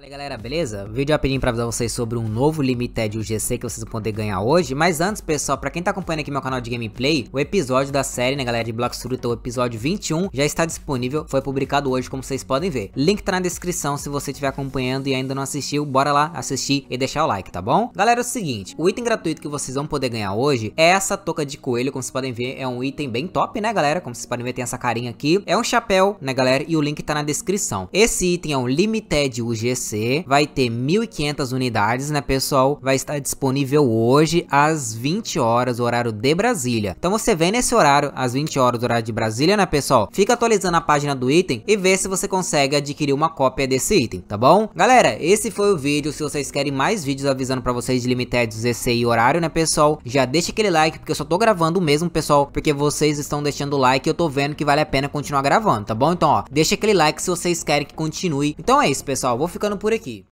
Fala aí galera, beleza? Vídeo rapidinho pra avisar vocês sobre um novo Limited UGC que vocês vão poder ganhar hoje Mas antes pessoal, pra quem tá acompanhando aqui meu canal de gameplay O episódio da série, né galera, de Black Surita, o episódio 21 Já está disponível, foi publicado hoje como vocês podem ver Link tá na descrição se você estiver acompanhando e ainda não assistiu Bora lá assistir e deixar o like, tá bom? Galera, é o seguinte, o item gratuito que vocês vão poder ganhar hoje É essa touca de coelho, como vocês podem ver É um item bem top, né galera? Como vocês podem ver tem essa carinha aqui É um chapéu, né galera? E o link tá na descrição Esse item é um Limited UGC PC, vai ter 1.500 unidades, né, pessoal? Vai estar disponível hoje às 20 horas, horário de Brasília. Então você vem nesse horário, às 20 horas, horário de Brasília, né, pessoal? Fica atualizando a página do item e vê se você consegue adquirir uma cópia desse item, tá bom? Galera, esse foi o vídeo. Se vocês querem mais vídeos avisando pra vocês de Limited, ZC e horário, né, pessoal? Já deixa aquele like, porque eu só tô gravando mesmo, pessoal, porque vocês estão deixando o like e eu tô vendo que vale a pena continuar gravando, tá bom? Então, ó, deixa aquele like se vocês querem que continue. Então é isso, pessoal. Vou ficando por aqui.